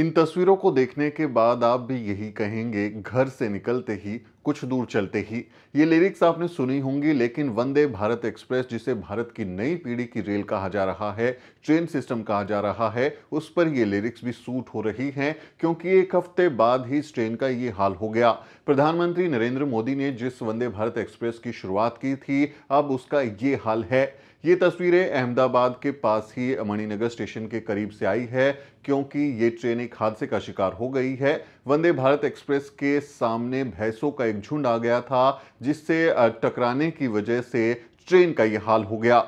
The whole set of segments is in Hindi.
इन तस्वीरों को देखने के बाद आप भी यही कहेंगे घर से निकलते ही कुछ दूर चलते ही ये लिरिक्स आपने सुनी होंगी लेकिन वंदे भारत एक्सप्रेस जिसे भारत की नई पीढ़ी की रेल कहा जा रहा है ट्रेन सिस्टम कहा जा रहा है उस पर ये लिरिक्स भी सूट हो रही हैं क्योंकि एक हफ्ते बाद ही इस ट्रेन का ये हाल हो गया प्रधानमंत्री नरेंद्र मोदी ने जिस वंदे भारत एक्सप्रेस की शुरुआत की थी अब उसका ये हाल है ये तस्वीरें अहमदाबाद के पास ही मणिनगर स्टेशन के करीब से आई है क्योंकि ये ट्रेन एक हादसे का शिकार हो गई है वंदे भारत एक्सप्रेस के सामने भैंसों का एक झुंड आ गया था जिससे टकराने की वजह से ट्रेन का ये हाल हो गया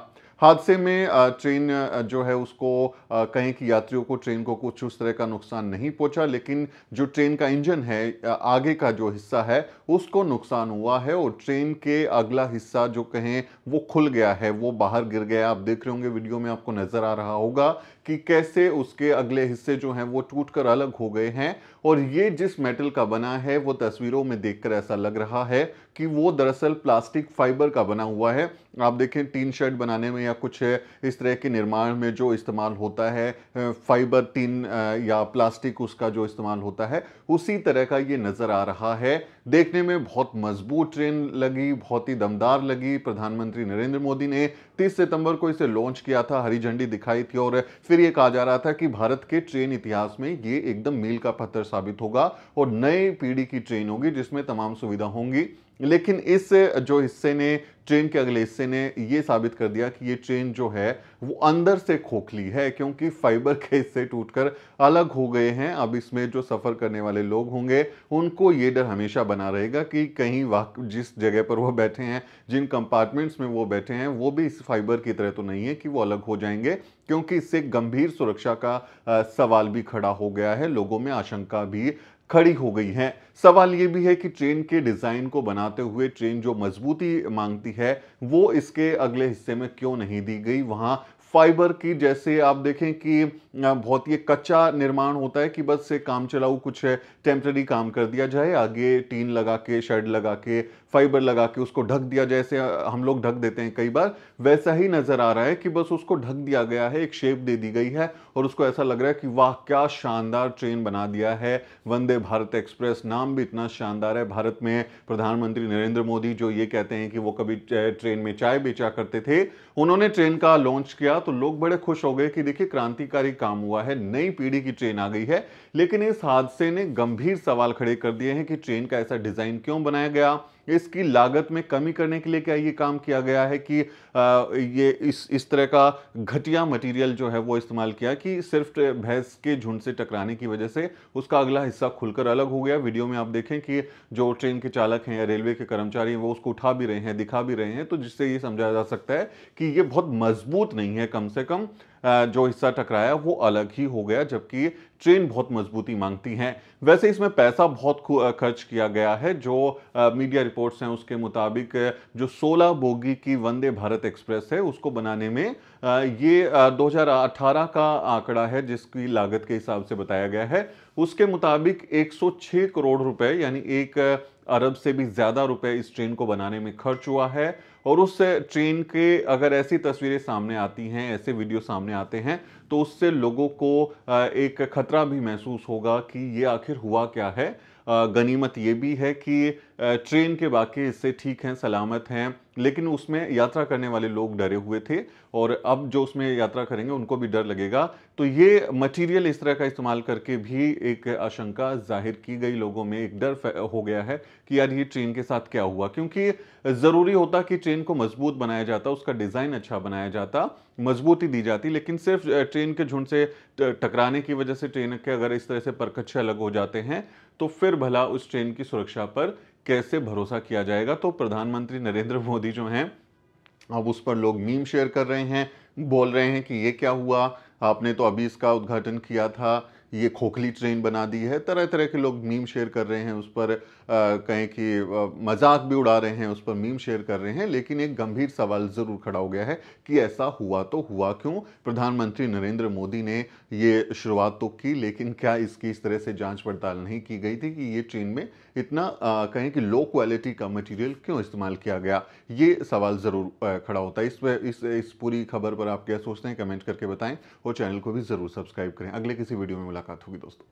हादसे में ट्रेन जो है उसको कहें कि यात्रियों को ट्रेन को कुछ उस तरह का नुकसान नहीं पहुंचा लेकिन जो ट्रेन का इंजन है आगे का जो हिस्सा है उसको नुकसान हुआ है और ट्रेन के अगला हिस्सा जो कहें वो खुल गया है वो बाहर गिर गया आप देख रहे होंगे वीडियो में आपको नज़र आ रहा होगा कि कैसे उसके अगले हिस्से जो हैं वो टूट कर अलग हो गए हैं और ये जिस मेटल का बना है वो तस्वीरों में देखकर ऐसा लग रहा है कि वो दरअसल प्लास्टिक फाइबर का बना हुआ है आप देखें टीन शर्ट बनाने में या कुछ इस तरह के निर्माण में जो इस्तेमाल होता है फाइबर टीन या प्लास्टिक उसका जो इस्तेमाल होता है उसी तरह का ये नज़र आ रहा है देखने में बहुत मजबूत ट्रेन लगी बहुत ही दमदार लगी प्रधानमंत्री नरेंद्र मोदी ने 30 सितंबर को इसे लॉन्च किया था हरी झंडी दिखाई थी और फिर ये कहा जा रहा था कि भारत के ट्रेन इतिहास में ये एकदम मील का पत्थर साबित होगा और नए पीढ़ी की ट्रेन होगी जिसमें तमाम सुविधा होंगी लेकिन इस जो हिस्से ने ट्रेन के अगले हिस्से ने ये साबित कर दिया कि ये ट्रेन जो है वो अंदर से खोखली है क्योंकि फाइबर के हिस्से टूटकर अलग हो गए हैं अब इसमें जो सफ़र करने वाले लोग होंगे उनको ये डर हमेशा बना रहेगा कि कहीं वाह जिस जगह पर वो बैठे हैं जिन कंपार्टमेंट्स में वो बैठे हैं वो भी इस फाइबर की तरह तो नहीं है कि वो अलग हो जाएंगे क्योंकि इससे गंभीर सुरक्षा का सवाल भी खड़ा हो गया है लोगों में आशंका भी खड़ी हो गई हैं सवाल ये भी है कि ट्रेन के डिज़ाइन को बनाते हुए ट्रेन जो मजबूती मांगती है वो इसके अगले हिस्से में क्यों नहीं दी गई वहाँ फाइबर की जैसे आप देखें कि बहुत ही कच्चा निर्माण होता है कि बस से काम चलाऊ कुछ टेम्प्रेरी काम कर दिया जाए आगे टीन लगा के शेड लगा के फाइबर लगा के उसको ढक दिया जैसे हम लोग ढक देते हैं कई बार वैसा ही नज़र आ रहा है कि बस उसको ढक दिया गया है एक शेप दे दी गई है और उसको ऐसा लग रहा है कि वाह क्या शानदार ट्रेन बना दिया है वंदे भारत एक्सप्रेस नाम भी इतना शानदार है भारत में प्रधानमंत्री नरेंद्र मोदी जो ये कहते हैं कि वो कभी ट्रेन में चाय बेचा करते थे उन्होंने ट्रेन का लॉन्च किया तो लोग बड़े खुश हो गए कि देखिए क्रांतिकारी काम हुआ है नई पीढ़ी की ट्रेन आ गई है लेकिन इस हादसे ने गंभीर सवाल खड़े कर दिए हैं कि ट्रेन का ऐसा डिज़ाइन क्यों बनाया गया इसकी लागत में कमी करने के लिए क्या ये काम किया गया है कि ये इस इस तरह का घटिया मटेरियल जो है वो इस्तेमाल किया कि सिर्फ भैंस के झुंड से टकराने की वजह से उसका अगला हिस्सा खुलकर अलग हो गया वीडियो में आप देखें कि जो ट्रेन के चालक हैं या रेलवे के कर्मचारी हैं वो उसको उठा भी रहे हैं दिखा भी रहे हैं तो जिससे ये समझा जा सकता है कि ये बहुत मजबूत नहीं है कम से कम जो हिस्सा टकराया वो अलग ही हो गया जबकि ट्रेन बहुत मजबूती मांगती हैं वैसे इसमें पैसा बहुत खर्च किया गया है जो मीडिया रिपोर्ट्स हैं उसके मुताबिक जो 16 बोगी की वंदे भारत एक्सप्रेस है उसको बनाने में ये 2018 का आंकड़ा है जिसकी लागत के हिसाब से बताया गया है उसके मुताबिक 106 करोड़ रुपए यानी एक अरब से भी ज़्यादा रुपए इस ट्रेन को बनाने में खर्च हुआ है और उस ट्रेन के अगर ऐसी तस्वीरें सामने आती हैं ऐसे वीडियो सामने आते हैं तो उससे लोगों को एक खतरा भी महसूस होगा कि ये आखिर हुआ क्या है गनीमत ये भी है कि ट्रेन के बाकी हिस्से ठीक हैं सलामत हैं लेकिन उसमें यात्रा करने वाले लोग डरे हुए थे और अब जो उसमें यात्रा करेंगे उनको भी डर लगेगा तो ये मटेरियल इस तरह का इस्तेमाल करके भी एक आशंका जाहिर की गई लोगों में एक डर हो गया है कि यार ये ट्रेन के साथ क्या हुआ क्योंकि ज़रूरी होता कि ट्रेन को मजबूत बनाया जाता उसका डिज़ाइन अच्छा बनाया जाता मजबूती दी जाती लेकिन सिर्फ ट्रेन के झुंड से टकराने की वजह से ट्रेन के अगर इस तरह से परकच्छे अलग हो जाते हैं तो फिर भला उस ट्रेन की सुरक्षा पर कैसे भरोसा किया जाएगा तो प्रधानमंत्री नरेंद्र मोदी जो हैं अब उस पर लोग मीम शेयर कर रहे हैं बोल रहे हैं कि ये क्या हुआ आपने तो अभी इसका उद्घाटन किया था ये खोखली ट्रेन बना दी है तरह तरह के लोग मीम शेयर कर रहे हैं उस पर कहें कि मजाक भी उड़ा रहे हैं उस पर मीम शेयर कर रहे हैं लेकिन एक गंभीर सवाल ज़रूर खड़ा हो गया है कि ऐसा हुआ तो हुआ क्यों प्रधानमंत्री नरेंद्र मोदी ने ये शुरुआत तो की लेकिन क्या इसकी इस तरह से जाँच पड़ताल नहीं की गई थी कि ये ट्रेन में इतना कहें कि लो क्वालिटी का मटीरियल क्यों इस्तेमाल किया गया ये सवाल ज़रूर खड़ा होता है इस पर इस, इस पूरी खबर पर आप क्या सोचते हैं कमेंट करके बताएं और चैनल को भी ज़रूर सब्सक्राइब करें अगले किसी वीडियो में मुलाकात mutlaka Togi dostum.